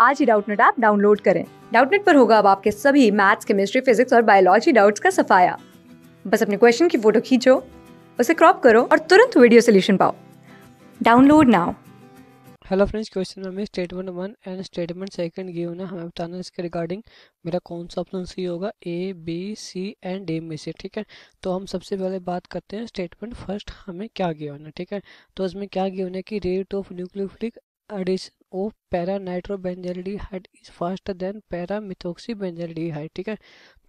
आज ही Doubtnut app download करें डाउटनेट पर होगा अब आपके सभी मैथ्स केमिस्ट्री फिजिक्स और बायोलॉजी डाउट्स का सफाया बस अपने क्वेश्चन की फोटो खींचो उसे क्रॉप करो और तुरंत वीडियो सोल्यूशन पाओ download now hello friends question number statement one and statement second given है हमें बताना है इसके रिगार्डिंग मेरा कौन सा ऑप्शन सी होगा A B C and D में से ठीक है तो हम सबसे पहले बात करते हैं स्टेटमेंट फर्स्ट हमें क्या गिवन है ठीक है तो इसमें क्या गिवन है कि rate of nucleophilic addition of para nitro nitrobenzaldehyde is faster than para methoxy methoxybenzaldehyde ठीक है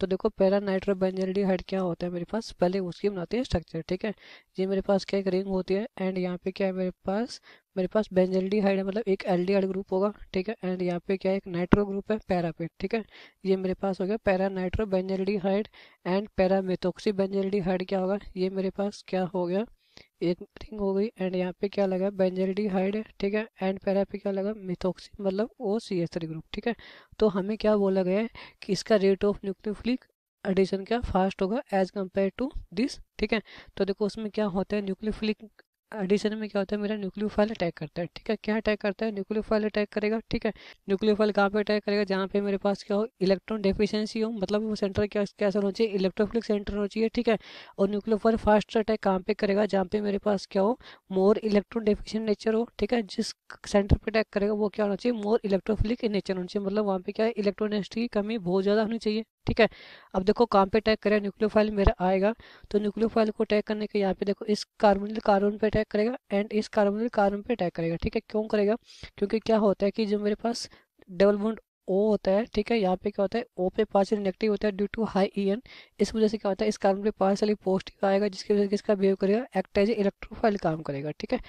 तो देखो पैरा नाइट्रो नाइट्रोबेंजलडीहाइड क्या होता है मेरे पास पहले उसकी बनाते हैं स्ट्रक्चर ठीक है ये मेरे पास क्या एक रिंग होती है एंड यहाँ पे क्या है मेरे पास मेरे पास बेंजलडीहाइड है मतलब एक एल ग्रुप होगा ठीक है एंड यहाँ पे क्या एक नाइट्रो ग्रुप है पैरा पे ठीक है ये मेरे पास हो गया para nitro nitrobenzaldehyde and para methoxy methoxybenzaldehyde क्या होगा ये मेरे पास क्या हो गया एक रिंग हो गई एंड यहाँ पे क्या लगा बेंजरिडी हाइड ठीक है एंड पैरा पे क्या लगा मिथोक्सिन मतलब O C H three group ठीक है तो हमें क्या बोला गया है कि इसका रेट ऑफ न्यूक्लियोफिलिक एडिशन क्या फास्ट होगा एज कम्पेयर टू दिस ठीक है तो देखो उसमें क्या होता है न्यूक्लियोफिलिक एडिशन में क्या होता है मेरा न्यूक्लियोफाइल अटैक करता है ठीक है क्या अटैक करता है न्यूक्लियोफाइल अटैक करेगा ठीक है न्यूक्लियोफाइल कहाँ पे अटैक करेगा जहाँ पे मेरे पास क्या हो इलेक्ट्रॉन डेफिशिएंसी हो मतलब वो सेंटर क्या कैसा होना चाहिए इलेक्ट्रोफिलिक सेंटर होना चाहिए ठीक है और न्यूक्लियोफाइल फास्ट अटैक कहाँ पे करेगा जहाँ पे मेरे पास क्या हो मोर इलेक्ट्रॉन डेफिशियन नेचर हो ठीक है जिस सेंटर पर अटैक करेगा वो क्या होना चाहिए मोर इलेक्ट्रोफिलिक नेचर होना चाहिए मतलब वहाँ पे क्या है इलेक्ट्रोनेस्टी की कमी बहुत ज़्यादा होनी चाहिए ठीक है अब देखो कहाँ पे अटैक करेगा न्यूक्लियोफाइल मेरा आएगा तो न्यूक्लियोफाइल को अटैक करने के यहाँ पे देखो इस कार्बन कार्बन पे अटैक अटैक करेगा एंड इस कार्बोनिल कार्बन पे अटैक करेगा ठीक है क्यों करेगा क्योंकि क्या होता है कि जो मेरे पास डबल बॉन्ड ओ होता है ठीक है यहाँ पे क्या होता है ओ पे पार्सल नेगेटिव होता है due to high E N इस वजह से क्या होता है इस कार्बन पे पार्सली पॉजिटिव आएगा जिसकी वजह से इसका बिहेव करेगा एक्ट एज इलेक्ट्रोफाइल काम करेगा ठीक है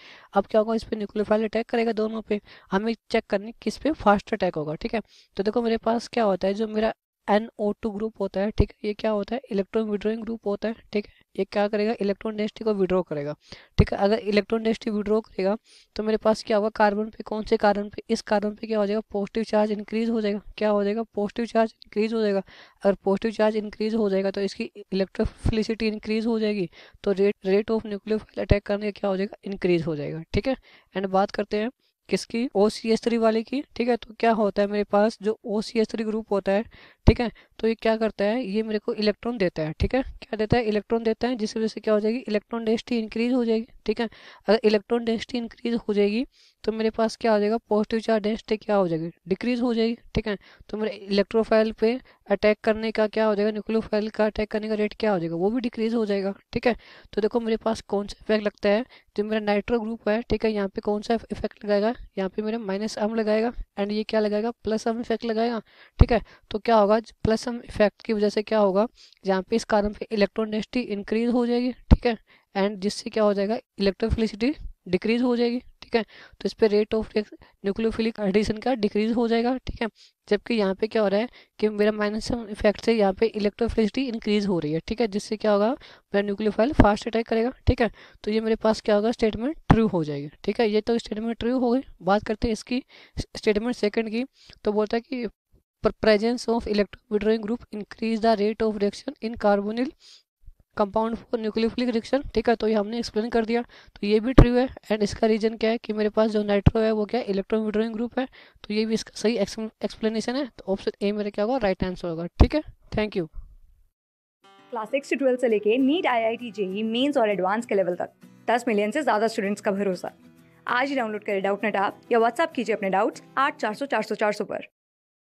अब क्या होगा इस पर न्यूक्लियोफाइल अटैक करेगा दोनों पे हमें चेक करने किस पे फास्ट अटैक होगा ठीक है तो देखो मेरे पास क्या होता है जो मेरा एन ओ टू ग्रुप होता है ठीक है ये क्या होता है इलेक्ट्रॉन विड्रोइंग ग्रुप होता है ठीक है ये क्या करेगा इलेक्ट्रॉन डेंसिटी को विड्रॉ करेगा ठीक है अगर इलेक्ट्रॉन डेंसिटी विड्रॉ करेगा तो मेरे पास क्या होगा कार्बन पे कौन से कार्बन पे इस कार्बन पे क्या हो जाएगा पॉजिटिव चार्ज इंक्रीज हो जाएगा क्या हो जाएगा पॉजिटिव चार्ज इंक्रीज हो जाएगा अगर पॉजिटिव चार्ज इंक्रीज हो जाएगा तो इसकी इलेक्ट्रोफिलिसिटी इंक्रीज हो जाएगी तो rate rate of nucleophile attack करने का क्या हो जाएगा इंक्रीज हो जाएगा ठीक है एंड बात करते हैं किसकी ओ सी एस थ्री वाले की ठीक है तो क्या होता है मेरे पास जो O C H three group होता है ठीक है तो ये क्या करता है ये मेरे को इलेक्ट्रॉन देता है ठीक है क्या देता है इलेक्ट्रॉन देता है जिसकी वजह से क्या हो जाएगी इलेक्ट्रॉन डेंसिटी इंक्रीज हो जाएगी ठीक है अगर इलेक्ट्रॉन डेंसिटी इंक्रीज हो जाएगी तो मेरे पास क्या हो जाएगा पॉजिटिव चार्ज डेंसिटी क्या हो जाएगी डिक्रीज हो जाएगी ठीक है तो मेरे इलेक्ट्रोफाइल पे अटैक करने का क्या हो जाएगा न्यूक्लियोफाइल का अटैक करने का रेट क्या हो जाएगा वो भी डिक्रीज हो जाएगा ठीक है तो देखो मेरे पास कौन सा इफेक्ट लगता है जो मेरा नाइट्रो ग्रुप है ठीक है यहाँ पे कौन सा इफेक्ट लगाएगा यहाँ पे मेरा माइनस एम लगाएगा एंड ये क्या लगाएगा प्लस एम इफेक्ट लगाएगा ठीक है तो क्या होगा होगा प्लस सम इफेक्ट की वजह से क्या होगा यहाँ पे इस कारण पे इलेक्ट्रॉन डेंसिटी इंक्रीज हो जाएगी ठीक है एंड जिससे क्या हो जाएगा इलेक्ट्रोफिलिसिटी डिक्रीज हो जाएगी ठीक है तो इस पर रेट ऑफ न्यूक्लियोफिलिक एडिशन का डिक्रीज हो जाएगा ठीक है जबकि यहाँ पे क्या हो रहा है कि मेरा माइनस इफेक्ट से यहाँ पे इलेक्ट्रोफिलिसिटी इंक्रीज हो रही है ठीक है जिससे क्या होगा मेरा न्यूक्लियोफाइल फास्ट अटैक करेगा ठीक है तो ये मेरे पास क्या होगा स्टेटमेंट ट्रू हो जाएगी ठीक है ये तो स्टेटमेंट ट्रू हो गई बात करते हैं इसकी स्टेटमेंट सेकेंड की तो बोलता है कि presence of electron withdrawing group increase the rate of reaction in carbonyl compound for nucleophilic reaction ठीक है तो ये हमने एक्सप्लेन कर दिया तो ये भी ट्रू है एंड इसका रीजन क्या है कि मेरे पास जो नाइट्रो है वो क्या इलेक्ट्रॉन विड्रोइंग ग्रुप है तो ये भी इसका सही एक्सप्लेनेशन है तो ऑप्शन ए मेरे क्या होगा राइट आंसर होगा ठीक है थैंक यू क्लास सिक्स से ट्वेल्थ से लेके NEET I I T JEE mains और एडवांस के लेवल तक दस मिलियन से ज़्यादा स्टूडेंट्स का भरोसा आज ही डाउनलोड करें डाउट नेट आप या व्हाट्सअप कीजिए अपने डाउट्स आठ चार सौ चार सौ चार सौ पर